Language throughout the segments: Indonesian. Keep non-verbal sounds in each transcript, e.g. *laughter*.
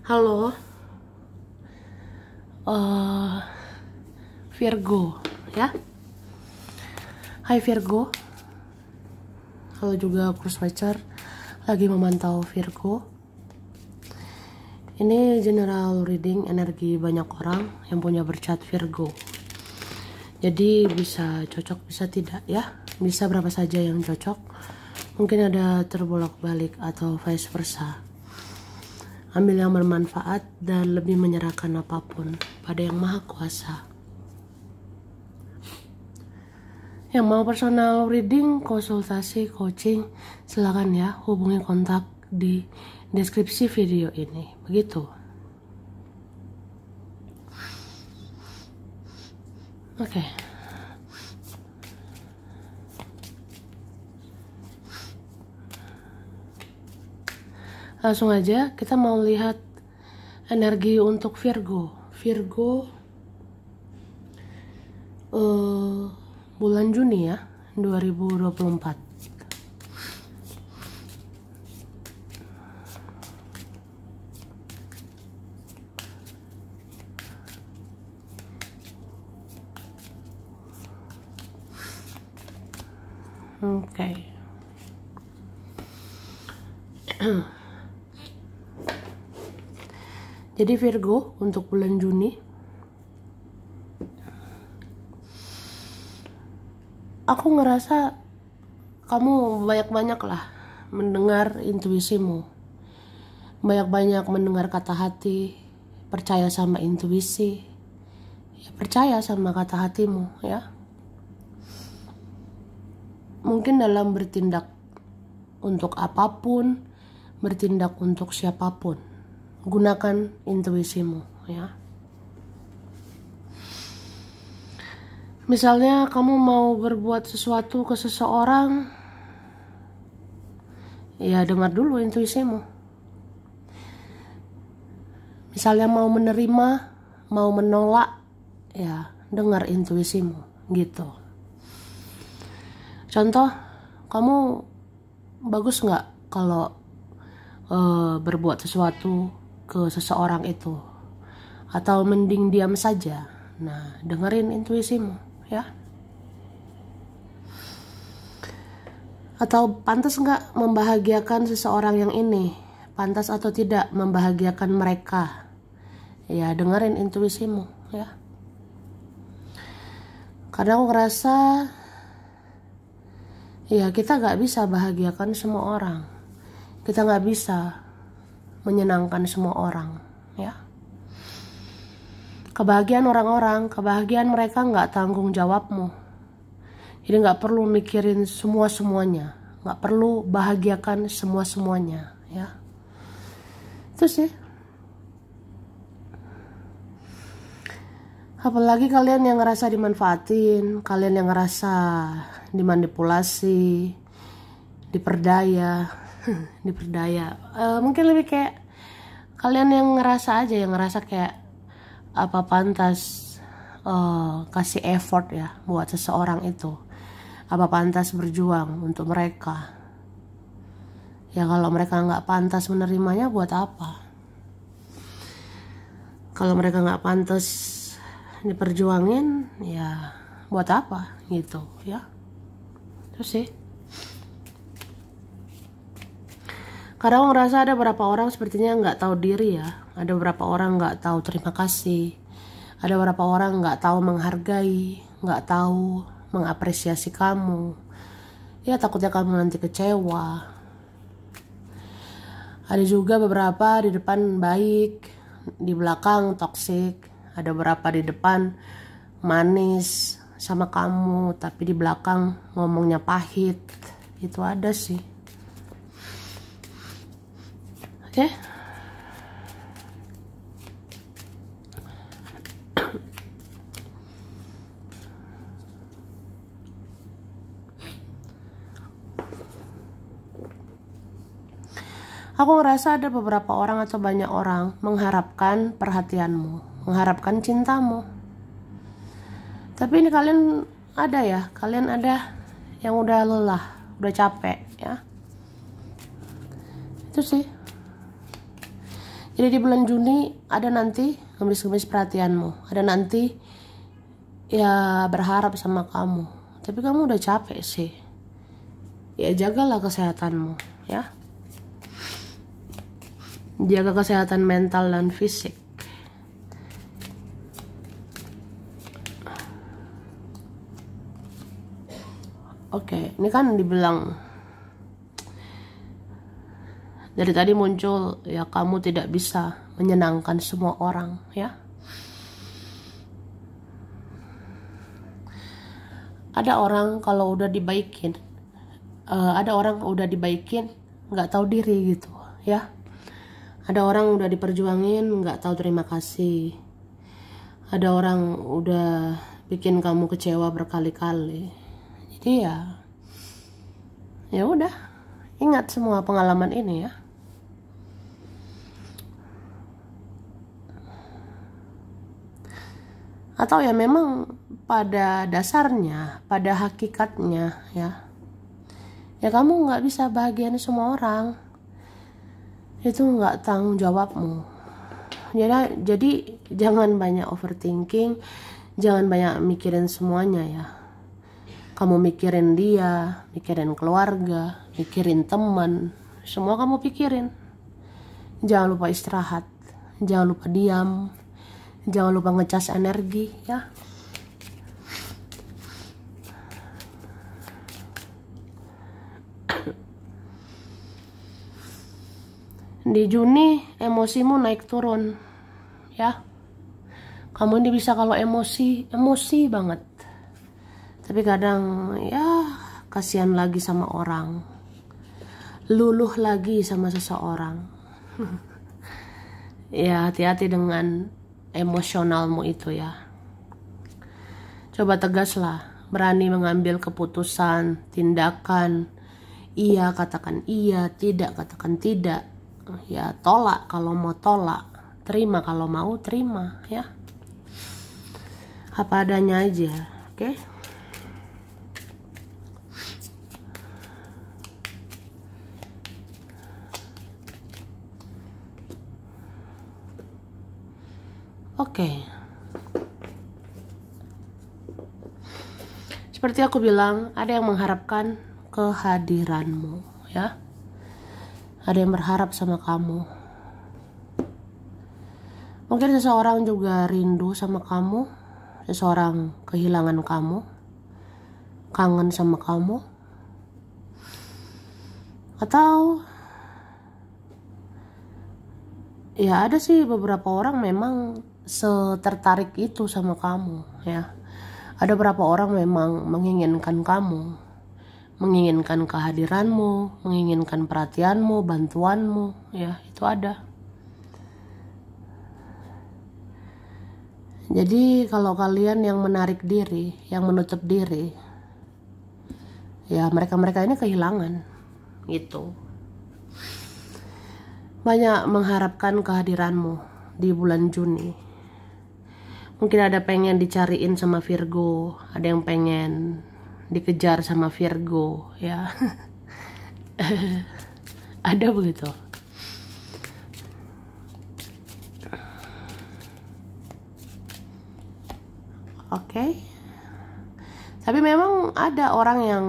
halo uh, Virgo ya Hai Virgo halo juga Cruise Watcher lagi memantau Virgo ini general reading energi banyak orang yang punya bercat Virgo jadi bisa cocok bisa tidak ya bisa berapa saja yang cocok mungkin ada terbolak balik atau vice versa ambil yang bermanfaat dan lebih menyerahkan apapun pada yang maha kuasa yang mau personal reading, konsultasi, coaching, silakan ya hubungi kontak di deskripsi video ini. Begitu. Oke. Okay. Langsung aja kita mau lihat energi untuk Virgo. Virgo uh, bulan Juni ya 2024. Oke. *clears throat* Jadi Virgo untuk bulan Juni aku ngerasa kamu banyak-banyak lah mendengar intuisimu. Banyak-banyak mendengar kata hati, percaya sama intuisi. Ya, percaya sama kata hatimu ya. Mungkin dalam bertindak untuk apapun, bertindak untuk siapapun gunakan intuisimu ya misalnya kamu mau berbuat sesuatu ke seseorang ya dengar dulu intuisimu misalnya mau menerima mau menolak ya dengar intuisimu gitu contoh kamu bagus nggak kalau uh, berbuat sesuatu ke seseorang itu atau mending diam saja. Nah, dengerin intuisimu ya. Atau pantas nggak membahagiakan seseorang yang ini? Pantas atau tidak membahagiakan mereka? Ya, dengerin intuisimu ya. Karena aku ngerasa ya kita nggak bisa bahagiakan semua orang. Kita nggak bisa menyenangkan semua orang ya kebahagiaan orang-orang kebahagiaan mereka nggak tanggung jawabmu jadi nggak perlu mikirin semua semuanya nggak perlu bahagiakan semua semuanya ya Terus sih apalagi kalian yang ngerasa dimanfaatin kalian yang ngerasa dimanipulasi diperdaya *clears throat* diperdaya uh, mungkin lebih kayak kalian yang ngerasa aja yang ngerasa kayak apa pantas uh, kasih effort ya buat seseorang itu apa pantas berjuang untuk mereka ya kalau mereka nggak pantas menerimanya buat apa kalau mereka nggak pantas diperjuangin ya buat apa gitu ya terus sih kadang ngerasa ada beberapa orang sepertinya nggak tahu diri ya. Ada beberapa orang nggak tahu terima kasih. Ada beberapa orang nggak tahu menghargai, nggak tahu mengapresiasi kamu. Ya takutnya kamu nanti kecewa. Ada juga beberapa di depan baik, di belakang toksik. Ada beberapa di depan manis sama kamu, tapi di belakang ngomongnya pahit. Itu ada sih oke okay? Aku ngerasa ada beberapa orang atau banyak orang mengharapkan perhatianmu, mengharapkan cintamu. Tapi ini kalian ada ya, kalian ada yang udah lelah, udah capek ya. Itu sih. Jadi di bulan Juni ada nanti gemis-gemis perhatianmu. Ada nanti ya berharap sama kamu. Tapi kamu udah capek sih. Ya jagalah kesehatanmu ya. Jaga kesehatan mental dan fisik. Oke, okay, ini kan dibilang dari tadi muncul ya kamu tidak bisa menyenangkan semua orang ya ada orang kalau udah dibaikin uh, ada orang udah dibaikin nggak tahu diri gitu ya ada orang udah diperjuangin nggak tahu terima kasih ada orang udah bikin kamu kecewa berkali-kali jadi ya ya udah ingat semua pengalaman ini ya atau ya memang pada dasarnya pada hakikatnya ya ya kamu nggak bisa bahagiain semua orang itu nggak tanggung jawabmu jadi jadi jangan banyak overthinking jangan banyak mikirin semuanya ya kamu mikirin dia mikirin keluarga mikirin teman semua kamu pikirin jangan lupa istirahat jangan lupa diam jangan lupa ngecas energi ya di Juni emosimu naik turun ya kamu ini bisa kalau emosi emosi banget tapi kadang ya kasihan lagi sama orang luluh lagi sama seseorang *laughs* ya hati-hati dengan emosionalmu itu ya. Coba tegaslah, berani mengambil keputusan, tindakan. Iya katakan iya, tidak katakan tidak. Ya tolak kalau mau tolak, terima kalau mau terima ya. Apa adanya aja, oke? Okay? Oke. Okay. Seperti aku bilang, ada yang mengharapkan kehadiranmu, ya. Ada yang berharap sama kamu. Mungkin seseorang juga rindu sama kamu, seseorang kehilangan kamu, kangen sama kamu. Atau ya ada sih beberapa orang memang setertarik itu sama kamu ya ada berapa orang memang menginginkan kamu menginginkan kehadiranmu menginginkan perhatianmu bantuanmu ya itu ada jadi kalau kalian yang menarik diri yang menutup diri ya mereka-mereka ini kehilangan gitu banyak mengharapkan kehadiranmu di bulan Juni mungkin ada pengen dicariin sama Virgo ada yang pengen dikejar sama Virgo ya *laughs* ada begitu oke okay. tapi memang ada orang yang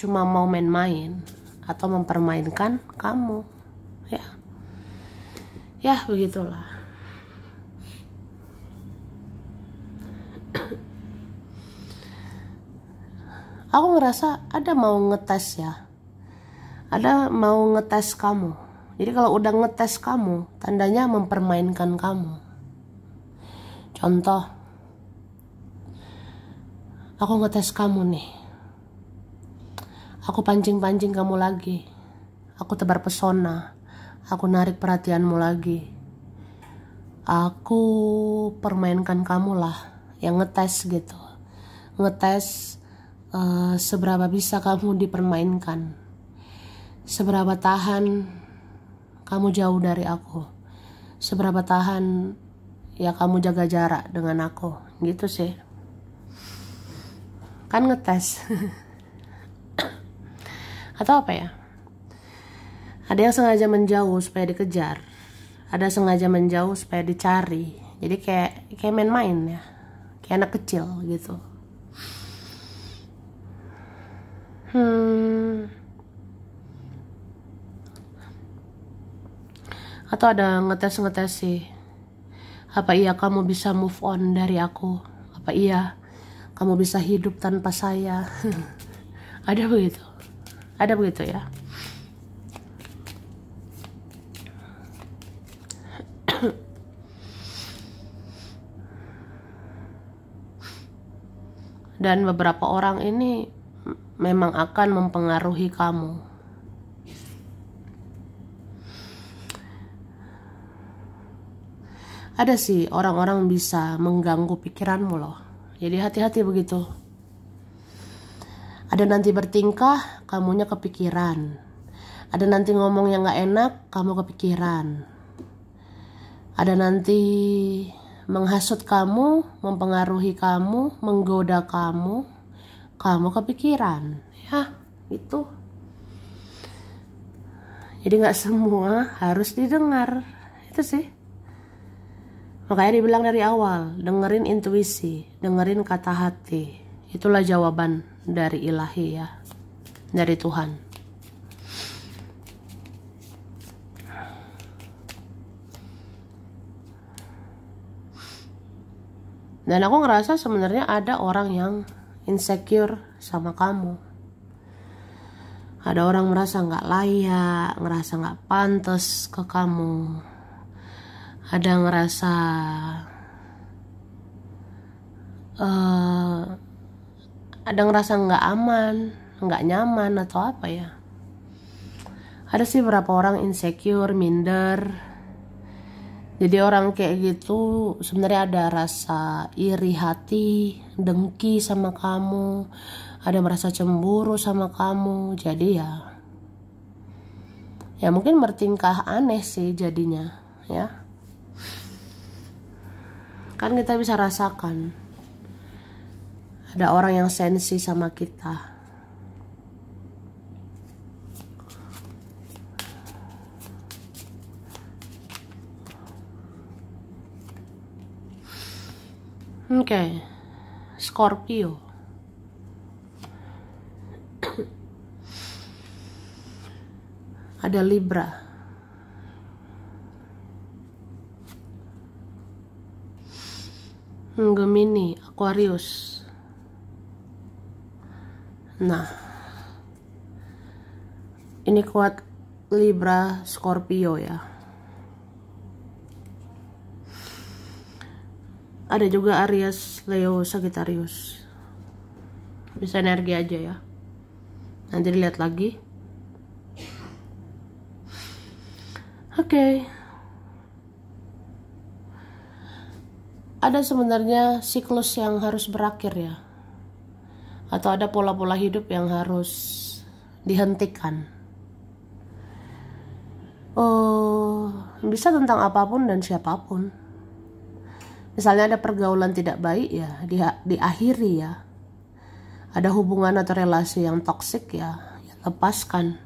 cuma mau main-main atau mempermainkan kamu ya ya begitulah aku ngerasa ada mau ngetes ya ada mau ngetes kamu jadi kalau udah ngetes kamu tandanya mempermainkan kamu contoh aku ngetes kamu nih aku pancing-pancing kamu lagi aku tebar pesona aku narik perhatianmu lagi aku permainkan kamu lah yang ngetes gitu ngetes Eh, seberapa bisa kamu dipermainkan, seberapa tahan kamu jauh dari aku, seberapa tahan ya kamu jaga jarak dengan aku, gitu sih. Kan ngetes. *coughs* Atau apa ya? Ada yang sengaja menjauh supaya dikejar, ada sengaja menjauh supaya dicari. Jadi kayak kayak main-main ya, kayak anak kecil gitu. hmm, atau ada ngetes ngetes sih apa iya kamu bisa move on dari aku apa iya kamu bisa hidup tanpa saya *laughs* ada begitu ada begitu ya *clears throat* dan beberapa orang ini memang akan mempengaruhi kamu. Ada sih orang-orang bisa mengganggu pikiranmu loh. Jadi hati-hati begitu. Ada nanti bertingkah, kamunya kepikiran. Ada nanti ngomong yang gak enak, kamu kepikiran. Ada nanti menghasut kamu, mempengaruhi kamu, menggoda kamu, kamu kepikiran ya itu jadi nggak semua harus didengar itu sih makanya dibilang dari awal dengerin intuisi dengerin kata hati itulah jawaban dari ilahi ya dari Tuhan dan aku ngerasa sebenarnya ada orang yang insecure sama kamu. Ada orang merasa nggak layak, ngerasa nggak pantas ke kamu. Ada ngerasa uh, ada ngerasa nggak aman, nggak nyaman atau apa ya. Ada sih beberapa orang insecure, minder. Jadi orang kayak gitu sebenarnya ada rasa iri hati, dengki sama kamu, ada merasa cemburu sama kamu. Jadi ya ya mungkin bertingkah aneh sih jadinya, ya. Kan kita bisa rasakan ada orang yang sensi sama kita. Okay. Scorpio ada Libra hmm, Gemini, Aquarius. Nah, ini kuat Libra, Scorpio ya. ada juga Aries Leo Sagittarius bisa energi aja ya nanti dilihat lagi oke okay. ada sebenarnya siklus yang harus berakhir ya atau ada pola-pola hidup yang harus dihentikan oh bisa tentang apapun dan siapapun Misalnya ada pergaulan tidak baik ya di, diakhiri ya. Ada hubungan atau relasi yang toksik ya, ya lepaskan.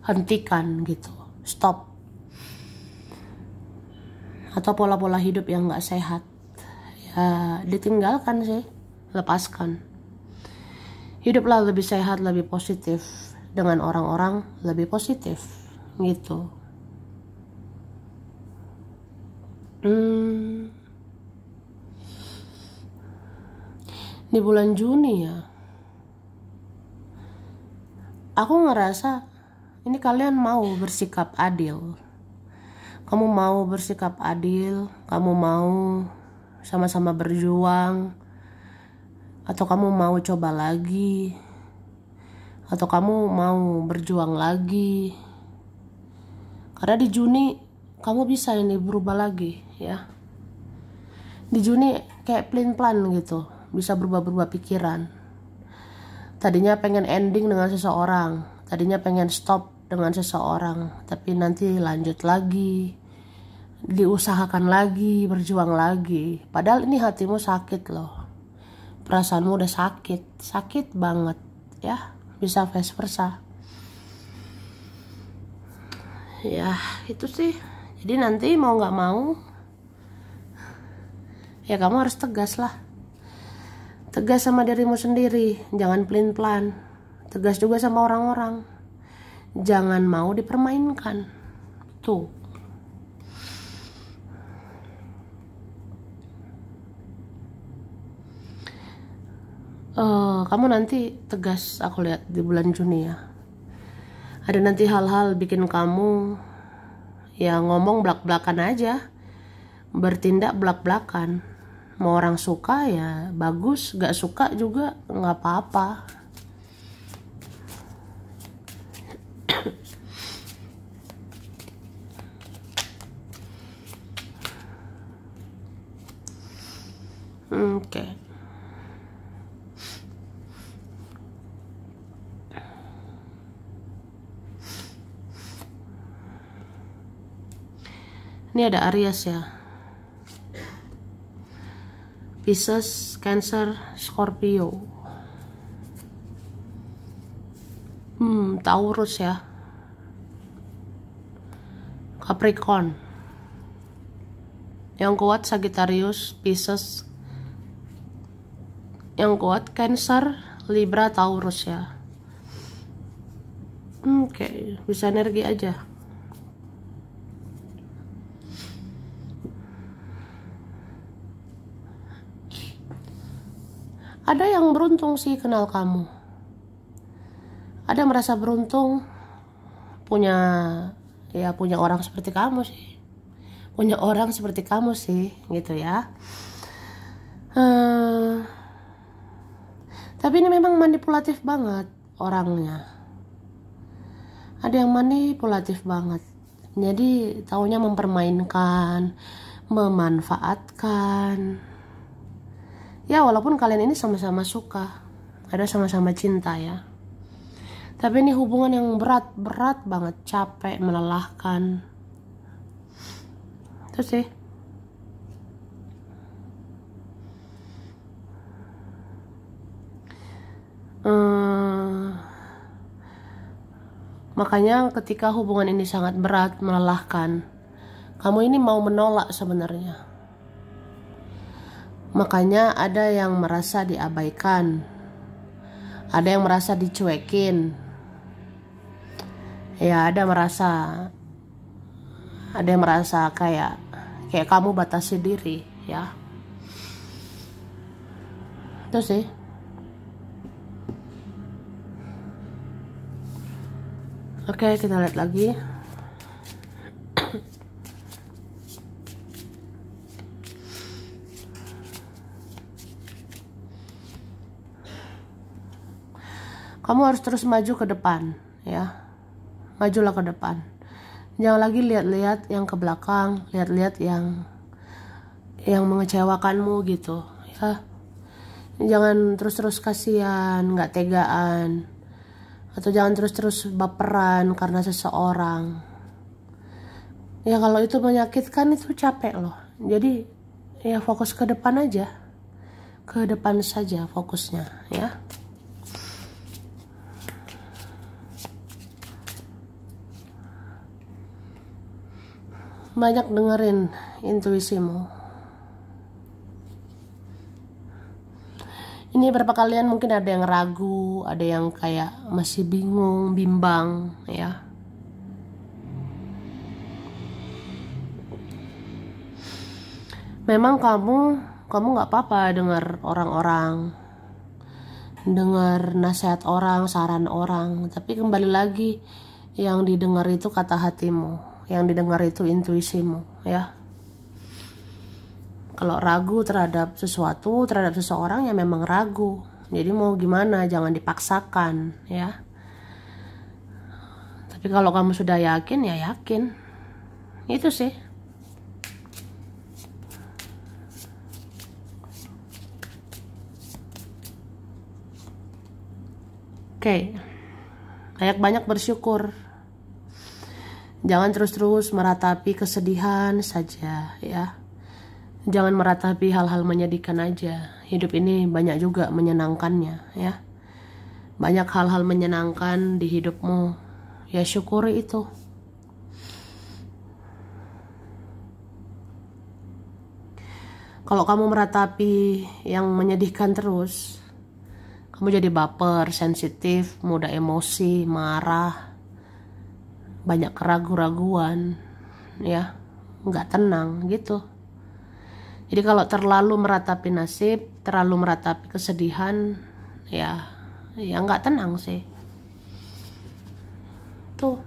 Hentikan gitu. Stop. Atau pola-pola hidup yang nggak sehat. Ya ditinggalkan sih, lepaskan. Hiduplah lebih sehat, lebih positif dengan orang-orang lebih positif gitu. Hmm. di bulan Juni ya aku ngerasa ini kalian mau bersikap adil kamu mau bersikap adil kamu mau sama-sama berjuang atau kamu mau coba lagi atau kamu mau berjuang lagi karena di Juni kamu bisa ini berubah lagi ya di Juni kayak plan plan gitu bisa berubah-berubah pikiran. Tadinya pengen ending dengan seseorang, tadinya pengen stop dengan seseorang, tapi nanti lanjut lagi, diusahakan lagi, berjuang lagi. Padahal ini hatimu sakit loh. Perasaanmu udah sakit, sakit banget ya, bisa vice versa. Ya, itu sih. Jadi nanti mau gak mau, ya kamu harus tegas lah. Tegas sama dirimu sendiri, jangan pelin-pelan. Tegas juga sama orang-orang. Jangan mau dipermainkan. Tuh. Uh, kamu nanti tegas aku lihat di bulan Juni ya. Ada nanti hal-hal bikin kamu ya ngomong belak-belakan aja, bertindak belak-belakan mau orang suka ya bagus gak suka juga nggak apa-apa Oke. Okay. Ini ada Aries ya. Pisces, Cancer, Scorpio. Hmm, Taurus ya. Capricorn. Yang kuat Sagittarius, Pisces. Yang kuat Cancer, Libra, Taurus ya. Oke, hmm, okay, bisa energi aja. ada yang beruntung sih kenal kamu ada yang merasa beruntung punya ya punya orang seperti kamu sih punya orang seperti kamu sih gitu ya hmm, tapi ini memang manipulatif banget orangnya ada yang manipulatif banget jadi taunya mempermainkan memanfaatkan ya walaupun kalian ini sama-sama suka ada sama-sama cinta ya tapi ini hubungan yang berat berat banget capek melelahkan terus sih Hmm, makanya ketika hubungan ini sangat berat, melelahkan, kamu ini mau menolak sebenarnya. Makanya ada yang merasa diabaikan. Ada yang merasa dicuekin. Ya, ada merasa ada yang merasa kayak kayak kamu batasi diri, ya. Itu sih. Oke, kita lihat lagi. kamu harus terus maju ke depan ya majulah ke depan jangan lagi lihat-lihat yang ke belakang lihat-lihat yang yang mengecewakanmu gitu ya jangan terus-terus kasihan nggak tegaan atau jangan terus-terus baperan karena seseorang ya kalau itu menyakitkan itu capek loh jadi ya fokus ke depan aja ke depan saja fokusnya ya banyak dengerin intuisimu ini berapa kalian mungkin ada yang ragu ada yang kayak masih bingung bimbang ya memang kamu kamu nggak apa-apa dengar orang-orang dengar nasihat orang saran orang tapi kembali lagi yang didengar itu kata hatimu yang didengar itu intuisimu ya kalau ragu terhadap sesuatu terhadap seseorang yang memang ragu jadi mau gimana jangan dipaksakan ya tapi kalau kamu sudah yakin ya yakin itu sih Oke, okay. banyak-banyak bersyukur. Jangan terus-terus meratapi kesedihan saja ya. Jangan meratapi hal-hal menyedihkan aja. Hidup ini banyak juga menyenangkannya ya. Banyak hal-hal menyenangkan di hidupmu. Ya syukuri itu. Kalau kamu meratapi yang menyedihkan terus, kamu jadi baper, sensitif, mudah emosi, marah, banyak keraguan-raguan ya nggak tenang gitu jadi kalau terlalu meratapi nasib terlalu meratapi kesedihan ya ya nggak tenang sih tuh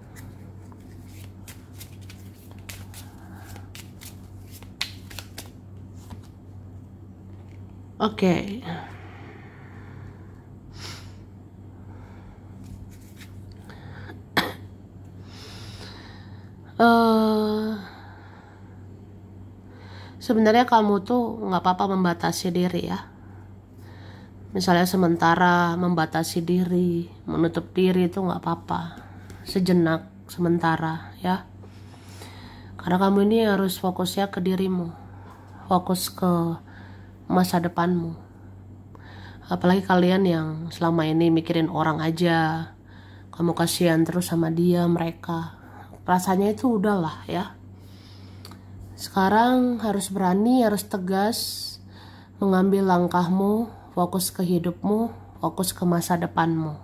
Oke. Okay. uh, sebenarnya kamu tuh nggak apa-apa membatasi diri ya misalnya sementara membatasi diri menutup diri itu nggak apa-apa sejenak sementara ya karena kamu ini harus fokusnya ke dirimu fokus ke masa depanmu apalagi kalian yang selama ini mikirin orang aja kamu kasihan terus sama dia mereka rasanya itu udahlah ya sekarang harus berani harus tegas mengambil langkahmu fokus ke hidupmu fokus ke masa depanmu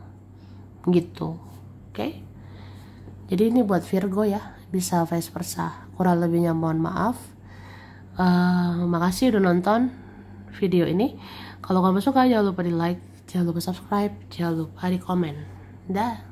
gitu oke okay? jadi ini buat Virgo ya bisa vice versa kurang lebihnya mohon maaf uh, makasih udah nonton video ini kalau kamu suka jangan lupa di like jangan lupa subscribe jangan lupa di komen dah